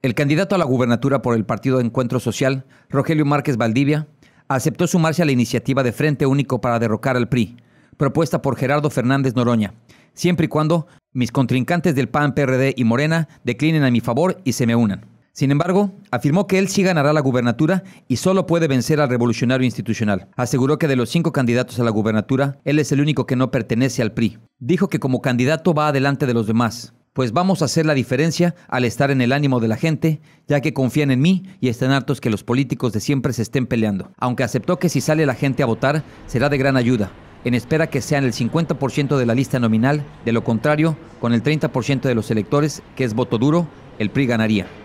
El candidato a la gubernatura por el Partido de Encuentro Social, Rogelio Márquez Valdivia, aceptó sumarse a la iniciativa de Frente Único para derrocar al PRI, propuesta por Gerardo Fernández Noroña, siempre y cuando mis contrincantes del PAN, PRD y Morena declinen a mi favor y se me unan. Sin embargo, afirmó que él sí ganará la gubernatura y solo puede vencer al revolucionario institucional. Aseguró que de los cinco candidatos a la gubernatura, él es el único que no pertenece al PRI. Dijo que como candidato va adelante de los demás, pues vamos a hacer la diferencia al estar en el ánimo de la gente, ya que confían en mí y están hartos que los políticos de siempre se estén peleando. Aunque aceptó que si sale la gente a votar, será de gran ayuda, en espera que sean el 50% de la lista nominal, de lo contrario, con el 30% de los electores, que es voto duro, el PRI ganaría.